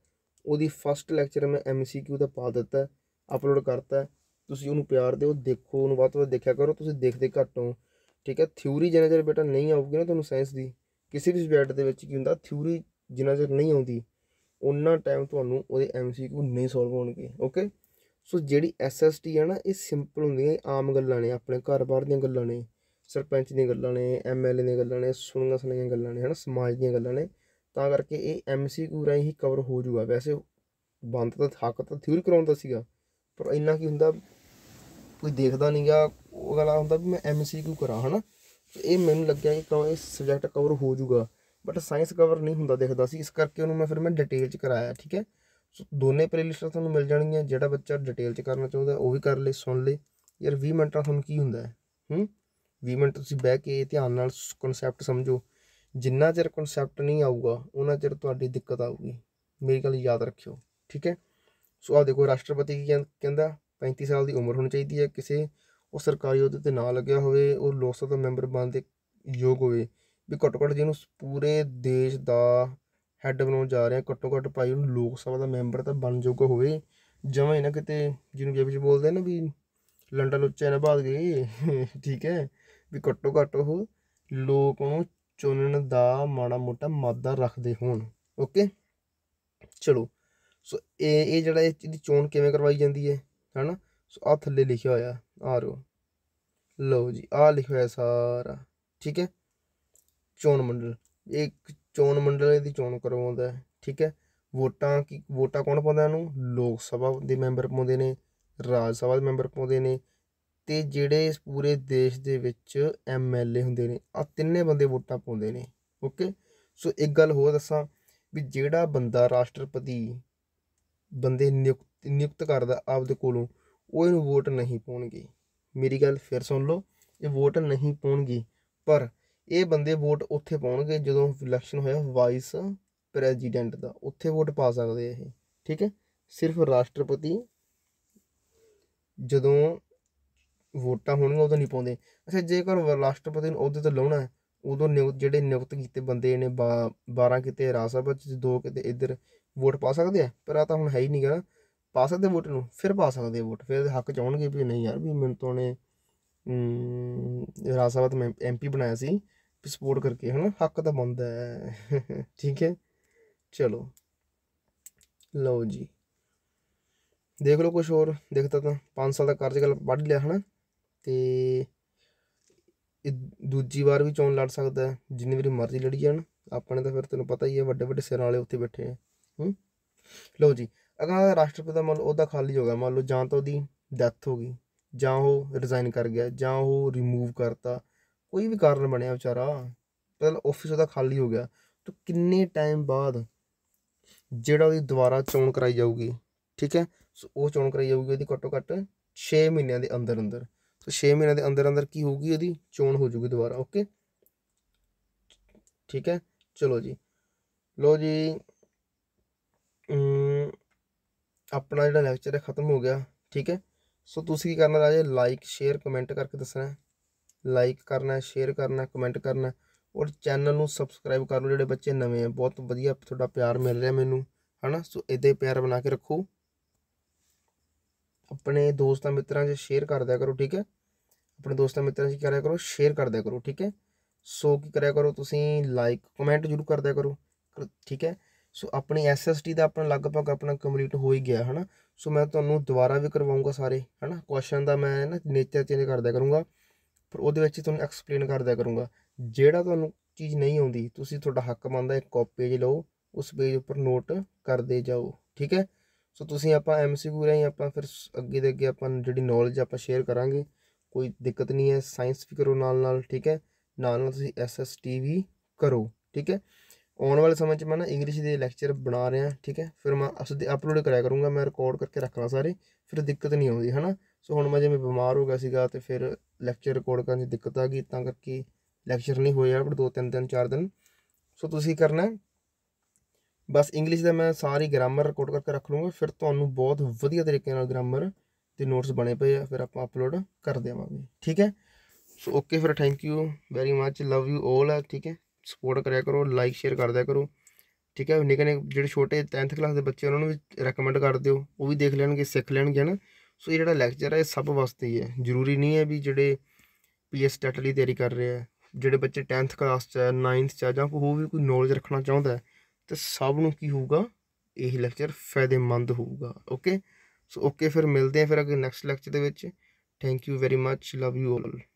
ਉਹਦੀ ਫਸਟ ਲੈਕਚਰ ਮੈਂ ਐਮਸੀਕਿਊ ਦਾ ਪਾ ਦਿੱਤਾ ਅਪਲੋਡ ਕਰਤਾ ਤੁਸੀਂ ਉਹਨੂੰ ਪਿਆਰ ਦਿਓ ਦੇਖੋ ਉਹਨੂੰ ਵੱਧ ਤੋਂ ਵੱਧ ਦੇਖਿਆ ਕਰੋ ਤੁਸੀਂ ਦੇਖਦੇ ਘੱਟੋਂ ਠੀਕ ਹੈ ਥਿਉਰੀ ਜਿੰਨਾ ਚਿਰ ਬੇਟਾ ਨਹੀਂ ਆਉਗੀ ਨਾ ਤੁਹਾਨੂੰ ਸਾਇੰਸ ਦੀ ਕਿਸੇ ਵੀ ਸਬਜੈਕਟ ਦੇ ਵਿੱਚ ਕੀ ਹੁੰਦਾ ਥਿਉਰੀ ਜਿੰਨਾ ਚਿਰ ਨਹੀਂ ਆਉਂਦੀ ਉਹਨਾਂ ਟਾਈਮ ਤੁਹਾਨੂੰ ਉਹਦੇ ਐਮਸੀਕਿਊ ਨਹੀਂ ਸੋਲਵ ਹੋਣਗੇ ਓਕੇ ਸੋ ਜਿਹੜੀ ਐਸਐਸਟੀ ਹੈ ਨਾ ਇਹ ਸਿੰਪਲ ਹੁੰਦੀ ਹੈ ਆਮ ਗੱਲਾਂ ਨੇ ਆਪਣੇ ਘਰ-ਬਾਰ ਦੀਆਂ ਗੱਲਾਂ ਨੇ ਸਰਪੰਚ ਦੀਆਂ ਗੱਲਾਂ ਨੇ ਐਮਐਲਏ ਦੀਆਂ ਗੱਲਾਂ ਨੇ ਸੁਣੀਆਂ ਸੁਣੀਆਂ ਗੱਲਾਂ ਨੇ ਹਨਾ ਸਮਾਜ ਦੀਆਂ ਗੱਲਾਂ ਨੇ ਤਾਂ ਕਰਕੇ ਇਹ ਐਮਸੀਕਿਊ ਰਾਈ ਹੀ ਕਵਰ ਹੋ ਜੂਗਾ ਵੈਸੇ ਬੰਦ ਤਾਂ ਥੱਕ ਤਾਂ ਥਿਉਰੀ ਕਰਾਉਂਦਾ ਸੀਗਾ ਪਰ ਇੰਨਾ ਕੀ ਹੁੰਦਾ ਕੋਈ ਦੇਖਦਾ ਨਹੀਂਗਾ ਉਹ ਗਲਾ ਹੁੰਦਾ ਵੀ ਮੈਂ ਐਮਸੀਕਿਊ ਕਰਾਂ ਹਨਾ ਇਹ ਮੈਨੂੰ ਲੱਗਿਆ ਕਿ ਕੋਈ ਇਹ ਸਬਜੈਕਟ ਕਵਰ ਹੋ ਜਾਊਗਾ ਬਟ ਸਾਇੰਸ ਕਵਰ ਨਹੀਂ ਹੁੰਦਾ ਦੇਖਦਾ ਸੀ ਇਸ ਕਰਕੇ ਉਹਨੂੰ ਮੈਂ ਫਿਰ ਮੈਂ ਡਿਟੇਲ ਚ ਕਰਾਇਆ ਠੀਕ ਹੈ ਸੋ ਦੋਨੇ ਪਲੇਲਿਸਟਾਂ ਤੁਹਾਨੂੰ ਮਿਲ ਜਾਣਗੀਆਂ ਜਿਹੜਾ ਬੱਚਾ ਡਿਟੇਲ ਚ ਕਰਨਾ ਚਾਹੁੰਦਾ ਉਹ ਵੀ ਕਰ ਲੇ ਸੁਣ ਲੇ ਯਾਰ 20 ਮਿੰਟਾਂ ਤੁਹਾਨੂੰ ਕੀ ਹੁੰਦਾ ਹੈ ਹੂੰ 20 ਮਿੰਟ ਤੁਸੀਂ ਬਹਿ ਕੇ ਧਿਆਨ ਨਾਲ ਕਨਸੈਪਟ ਸਮਝੋ ਜਿੰਨਾ ਚਿਰ ਕਨਸੈਪਟ ਨਹੀਂ ਆਊਗਾ ਉਹਨਾਂ ਚਿਰ ਤੁਹਾਡੀ ਦਿੱਕਤ ਆਊਗੀ ਮੇਰੀ ਗੱਲ ਯਾਦ ਰੱਖਿਓ ਠੀਕ ਹੈ ਸੋ ਆ ਦੇਖੋ ਰਾਸ਼ਟਰਪਤੀ ਕੀ ਕਹਿੰਦਾ 35 ਸਾਲ ਦੀ ਉਮਰ ਹੋਣੀ ਚਾਹੀਦੀ ਹੈ ਕਿਸੇ ਉਹ ਸਰਕਾਰੀ ਅਹੁਦੇ ਤੇ ਨਾ ਲੱਗਿਆ ਹੋਵੇ ਉਹ ਲੋਕ ਸਭਾ ਮੈਂਬਰ ਬਣਨ ਦੇ ਯੋਗ ਹੋਵੇ ਵੀ ਘੱਟੋ ਘੱਟ ਜਿਹਨੂੰ ਪੂਰੇ ਦੇਸ਼ ਦਾ ਹੈੱਡ ਬਣਾਉਣ ਜਾ ਰਹੇ ਆ ਘੱਟੋ ਘੱਟ ਭਾਈ ਉਹਨੂੰ ਲੋਕ ਸਭਾ ਦਾ ਮੈਂਬਰ ਤਾਂ ਬਣ ਜੋਗਾ ਹੋਵੇ ਜਿਵੇਂ ਨਾ ਕਿਤੇ ਜਿਹਨੂੰ ਜੇ ਵਿੱਚ ਬੋਲਦੇ ਨਾ ਵੀ ਲੰਡਨ ਉੱਚੇ ਨਾ ਬਾਦ ਗਏ ਠੀਕ ਹੈ ਵੀ ਘੱਟੋ ਘੱਟ ਉਹ ਲੋਕ ਨੂੰ ਚੁਣਨ ਦਾ ਮਾੜਾ ਮੋਟਾ ਮਾਦਾ ਰੱਖਦੇ ਹੋਣ ਓਕੇ ਚਲੋ ਸੋ ਇਹ ਇਹ ਜਿਹੜਾ ਇਹ ਚੋਣ ਕਿਵੇਂ ਕਰਵਾਈ ਜਾਂਦੀ ਹੈ ਹਨਾ ਸੋ ਆ ਥੱਲੇ ਲਿਖਿਆ ਹੋਇਆ ਆਰਓ ਲਓ ਜੀ ਆ ਲਿਖਿਆ ਸਾਰਾ ਠੀਕ ਹੈ ਚੋਣ ਮੰਡਲ ਇੱਕ ਚੋਣ ਮੰਡਲ ਦੀ ਚੋਣ ਕਰਵਾਉਂਦਾ ਠੀਕ ਹੈ ਵੋਟਾਂ ਕੀ ਵੋਟਾਂ ਕੌਣ ਪਾਉਂਦਾ ਇਹਨੂੰ ਲੋਕ ਸਭਾ ਦੇ ਮੈਂਬਰ ਪਾਉਂਦੇ ਨੇ ਰਾਜ ਸਭਾ ਦੇ ਮੈਂਬਰ ਪਾਉਂਦੇ ਨੇ ਤੇ ਜਿਹੜੇ ਇਸ ਪੂਰੇ ਦੇਸ਼ ਦੇ ਵਿੱਚ ਐਮਐਲਏ ਹੁੰਦੇ ਨੇ ਆ ਤਿੰਨੇ ਬੰਦੇ ਵੋਟਾਂ ਪਾਉਂਦੇ ਨੇ ਓਕੇ ਸੋ ਇੱਕ ਗੱਲ ਹੋਰ ਦੱਸਾਂ ਵੀ ਜਿਹੜਾ ਬੰਦਾ ਰਾਸ਼ਟਰਪਤੀ ਬੰਦੇ ਨਿਯੁਕਤ ਨਿਯੁਕਤ ਕਰਦਾ ਆਪਦੇ ਕੋਲੋਂ ਉਹ ਇਹਨੂੰ ਵੋਟ ਨਹੀਂ ਪਾਉਣਗੇ ਮੇਰੀ ਗੱਲ ਫਿਰ ਸੁਣ ਲਓ ਇਹ ਵੋਟ ਨਹੀਂ ਪਾਉਣਗੇ ਪਰ ਇਹ ਬੰਦੇ ਵੋਟ ਉੱਥੇ ਪਾਉਣਗੇ ਜਦੋਂ ਇਲੈਕਸ਼ਨ ਹੋਇਆ ਵਾਈਸ ਪ੍ਰੈਜ਼ੀਡੈਂਟ ਦਾ ਉੱਥੇ ਵੋਟ ਪਾ ਸਕਦੇ ਇਹ ਠੀਕ ਹੈ ਸਿਰਫ ਰਾਸ਼ਟਰਪਤੀ ਜਦੋਂ ਵੋਟਾਂ ਹੋਣਗੀਆਂ ਉਦੋਂ ਨਹੀਂ ਪਾਉਂਦੇ ਅੱਛਾ ਜੇਕਰ ਰਾਸ਼ਟਰਪਤੀ ਨੂੰ ਉਹਦੇ ਤੇ ਲਾਉਣਾ ਹੈ ਉਦੋਂ ਜਿਹੜੇ ਨਿਯੁਕਤ ਕੀਤੇ ਬੰਦੇ ਨੇ 12 ਕਿਤੇ ਰਾਜ ਸਭਾ ਚ ਦੋ ਕਿਤੇ ਇੱਧਰ ਵੋਟ ਪਾ ਸਕਦੇ ਆ ਪਰ ਆ ਤਾਂ ਹੁਣ ਹੈ ਹੀ ਨਹੀਂਗਾ ਪਾ ਸਕਦੇ ਵੋਟ ਨੂੰ ਫਿਰ ਪਾ ਸਕਦੇ ਵੋਟ ਫਿਰ ਹੱਕ ਚਾਹਣਗੇ ਵੀ ਨਹੀਂ ਯਾਰ ਵੀ ਮੈਨੂੰ ਤੋਂ ਨੇ ਰਾਸਾਵਤ ਮੈਂ ਐਮਪੀ ਬਣਾਇਆ ਸੀ ਸਪੋਰਟ ਕਰਕੇ ਹਨਾ ਹੱਕ ਤਾਂ ਬੰਦਾ ਹੈ ਠੀਕ ਹੈ ਚਲੋ ਲਓ ਜੀ ਦੇਖ ਲਓ ਕੁਝ ਹੋਰ ਦੇਖਦਾ ਤਾਂ 5 ਸਾਲ ਦਾ ਕਾਰਜਕਾਲ ਵੱਢ ਲਿਆ ਹਨਾ ਤੇ ਦੂਜੀ ਵਾਰ ਵੀ ਚੋਣ ਲੜ ਸਕਦਾ ਹੈ ਜਿੰਨੀ ਵਾਰੀ ਮਰਜ਼ੀ ਲੜੀ ਜਾਣ ਆਪਣੇ ਤਾਂ ਫਿਰ ਤੈਨੂੰ ਪਤਾ ਹੀ ਹੈ ਵੱਡੇ ਵੱਡੇ ਸਿਰਾਂ ਵਾਲੇ ਉੱਥੇ ਬੈਠੇ ਆ ਹੂੰ ਲਓ ਜੀ ਅਗਰ ਰਾਸ਼ਟਰਪਤੀ ਦਾ ਮੰਨ ਲਓ ਉਹਦਾ ਖਾਲੀ ਹੋ ਗਿਆ ਮੰਨ ਲਓ ਜਾਂ ਤਾਂ ਉਹਦੀ ਡੈਥ ਹੋ ਗਈ ਜਾਂ ਉਹ ਰਿਜ਼ਾਈਨ ਕਰ ਗਿਆ ਜਾਂ ਉਹ ਰਿਮੂਵ ਕਰਤਾ ਕੋਈ ਵੀ ਕਾਰਨ ਬਣਿਆ ਵਿਚਾਰਾ ਤਾਂ ਆਫਿਸ ਉਹਦਾ ਖਾਲੀ ਹੋ ਗਿਆ ਤਾਂ ਕਿੰਨੇ ਟਾਈਮ ਬਾਅਦ ਜਿਹੜਾ ਉਹਦੀ ਦੁਬਾਰਾ ਚੋਣ ਕਰਾਈ ਜਾਊਗੀ ਠੀਕ ਹੈ ਸੋ ਉਹ ਚੋਣ ਕਰਾਈ ਜਾਊਗੀ ਉਹਦੀ ਘੱਟੋ ਘੱਟ 6 ਮਹੀਨਿਆਂ ਦੇ ਅੰਦਰ ਅੰਦਰ ਸੋ 6 ਮਹੀਨਿਆਂ ਦੇ ਅੰਦਰ ਅੰਦਰ ਕੀ ਹੋਊਗੀ ਉਹਦੀ ਚੋਣ ਹੋ ਜਾਊਗੀ ਦੁਬਾਰਾ ਓਕੇ ਠੀਕ ਹੈ ਚਲੋ ਜੀ ਲੋ ਜੀ ਆਪਣਾ ਜਿਹੜਾ ਲੈਕਚਰ ਹੈ ਖਤਮ ਹੋ ਗਿਆ ਠੀਕ ਹੈ ਸੋ ਤੁਸੀਂ ਕੀ ਕਰਨਾ ਰਾਜੇ ਲਾਈਕ ਸ਼ੇਅਰ ਕਮੈਂਟ ਕਰਕੇ ਦੱਸਣਾ ਲਾਈਕ ਕਰਨਾ ਹੈ ਸ਼ੇਅਰ ਕਰਨਾ ਕਮੈਂਟ ਕਰਨਾ ਔਰ ਚੈਨਲ ਨੂੰ ਸਬਸਕ੍ਰਾਈਬ ਕਰ ਲਓ ਜਿਹੜੇ ਬੱਚੇ ਨਵੇਂ ਆ ਬਹੁਤ ਵਧੀਆ ਤੁਹਾਡਾ ਪਿਆਰ ਮਿਲ ਰਿਹਾ ਮੈਨੂੰ ਹਨਾ ਸੋ ਇਦਾਂ ਪਿਆਰ ਬਣਾ ਕੇ ਰੱਖੋ ਆਪਣੇ ਦੋਸਤਾਂ ਮਿੱਤਰਾਂ 'ਚ ਸ਼ੇਅਰ ਕਰ ਦਿਆ ਕਰੋ ਠੀਕ ਹੈ ਆਪਣੇ ਦੋਸਤਾਂ ਮਿੱਤਰਾਂ 'ਚ ਕਰਿਆ ਕਰੋ ਸ਼ੇਅਰ ਕਰ ਦਿਆ ਕਰੋ ਠੀਕ ਹੈ ਸੋ ਕੀ ਕਰਿਆ ਕਰੋ ਤੁਸੀਂ ਲਾਈਕ ਕਮੈਂਟ ਜ਼ਰੂਰ ਕਰ ਦਿਆ ਕਰੋ ਠੀਕ ਹੈ ਸੋ ਆਪਣੀ ਐਸਐਸਟੀ ਦਾ ਆਪਣਾ ਲਗਭਗ ਆਪਣਾ ਕੰਪਲੀਟ ਹੋ ਹੀ ਗਿਆ ਹਨਾ ਸੋ ਮੈਂ ਤੁਹਾਨੂੰ ਦੁਬਾਰਾ ਵੀ ਕਰਵਾਉਂਗਾ ਸਾਰੇ ਹਨਾ ਕੁਐਸਚਨ ਦਾ ਮੈਂ ਨਾ ਨੇਚਰ ਚੇਂਜ ਕਰਦਿਆ ਕਰੂੰਗਾ ਪਰ ਉਹਦੇ ਵਿੱਚ ਤੁਹਾਨੂੰ ਐਕਸਪਲੇਨ ਕਰਦਿਆ ਕਰੂੰਗਾ ਜਿਹੜਾ ਤੁਹਾਨੂੰ ਚੀਜ਼ ਨਹੀਂ ਆਉਂਦੀ ਤੁਸੀਂ ਤੁਹਾਡਾ ਹੱਕ ਮੰਨਦਾ ਇੱਕ ਕਾਪੀ ਜੀ ਲਓ ਉਸ ਪੇਜ ਉੱਪਰ ਨੋਟ ਕਰਦੇ ਜਾਓ ਠੀਕ ਹੈ ਸੋ ਤੁਸੀਂ ਆਪਾਂ ਐਮਸੀਕਿਊ ਰਾਹੀਂ ਆਪਾਂ ਫਿਰ ਅੱਗੇ ਦੇ ਅੱਗੇ ਆਪਾਂ ਜਿਹੜੀ ਨੌਲੇਜ ਆਪਾਂ ਸ਼ੇਅਰ ਕਰਾਂਗੇ ਕੋਈ ਦਿੱਕਤ ਨਹੀਂ ਹੈ ਸਾਇੰਸ ਵੀ ਕਰੋ ਨਾਲ ਨਾਲ ਠੀਕ ਹੈ ਨਾਲ ਨਾਲ ਤੁਸੀਂ ਐਸਐਸਟੀ ਵੀ ਕਰੋ ਠੀਕ ਹੈ ਆਉਣ ਵਾਲੇ ਸਮੇਂ 'ਚ ਮੈਂ ਨਾ ਇੰਗਲਿਸ਼ ਦੇ ਲੈਕਚਰ ਬਣਾ ਰਿਹਾ ਠੀਕ ਹੈ ਫਿਰ ਮੈਂ ਅਸਲ ਦੀ ਅਪਲੋਡ ਕਰਿਆ ਕਰੂੰਗਾ ਮੈਂ ਰਿਕਾਰਡ ਕਰਕੇ ਰੱਖਣਾ ਸਾਰੇ ਫਿਰ ਦਿੱਕਤ ਨਹੀਂ ਆਉਂਦੀ ਹਨਾ ਸੋ ਹੁਣ ਮੈਂ ਜਿਵੇਂ ਬਿਮਾਰ ਹੋ ਗਿਆ ਸੀਗਾ ਤੇ ਫਿਰ ਲੈਕਚਰ ਰਿਕਾਰਡ ਕਰਨ 'ਚ ਦਿੱਕਤ ਆ ਗਈ ਤਾਂ ਕਰਕੇ ਲੈਕਚਰ ਨਹੀਂ ਹੋਇਆ ਪਰ ਦੋ ਤਿੰਨ ਦਿਨ ਚਾਰ ਦਿਨ ਸੋ ਤੁਸੀਂ ਕਰਨਾ ਬਸ ਇੰਗਲਿਸ਼ ਦਾ ਮੈਂ ਸਾਰੀ ਗ੍ਰਾਮਰ ਰਿਕਾਰਡ ਕਰਕੇ ਰੱਖ ਲੂੰਗਾ ਫਿਰ ਤੁਹਾਨੂੰ ਬਹੁਤ ਵਧੀਆ ਤਰੀਕੇ ਨਾਲ ਗ੍ਰਾਮਰ ਤੇ ਨੋਟਸ ਬਣੇ ਪਏ ਆ ਫਿਰ ਆਪਾਂ ਅਪਲੋਡ ਕਰ ਦੇਵਾਂਗੇ ਠੀਕ ਹੈ ਸੋ ਓਕੇ ਫਿਰ thank you very much love you 올 ਆ ਠੀਕ ਹੈ ਸਪੋਰਟ ਕਰਿਆ ਕਰੋ ਲਾਈਕ ਸ਼ੇਅਰ ਕਰ ਦਿਆ ਕਰੋ ਠੀਕ ਹੈ ਨਿਕਨ ਜਿਹੜੇ ਛੋਟੇ 10th ਕਲਾਸ ਦੇ ਬੱਚੇ ਉਹਨਾਂ ਨੂੰ ਵੀ ਰეკਮੈਂਡ ਕਰ ਦਿਓ ਉਹ ਵੀ ਦੇਖ ਲੈਣਗੇ ਸਿੱਖ ਲੈਣਗੇ ਨਾ ਸੋ ਇਹ ਜਿਹੜਾ ਲੈਕਚਰ ਹੈ ਇਹ ਸਭ ਵਾਸਤੇ ਹੀ ਹੈ ਜ਼ਰੂਰੀ ਨਹੀਂ ਹੈ ਵੀ ਜਿਹੜੇ ਪੀਐਸ ਟੈਟ ਲਈ ਤਿਆਰੀ ਕਰ ਰਹੇ ਆ ਜਿਹੜੇ ਬੱਚੇ 10th ਕਲਾਸ ਚ ਹੈ 9th ਚ ਹੈ ਜਾਂ ਉਹ ਵੀ ਕੋਈ ਨੌਲੇਜ ਰੱਖਣਾ ਚਾਹੁੰਦਾ ਹੈ ਤੇ ਸਭ ਨੂੰ ਕੀ ਹੋਊਗਾ ਇਹ ਲੈਕਚਰ ਫਾਇਦੇਮੰਦ ਹੋਊਗਾ ਓਕੇ ਸੋ ਓਕੇ ਫਿਰ ਮਿਲਦੇ ਆ ਫਿਰ ਅਗਲੇ ਨੈਕਸਟ ਲੈਕਚਰ ਦੇ ਵਿੱਚ thank you very much love you all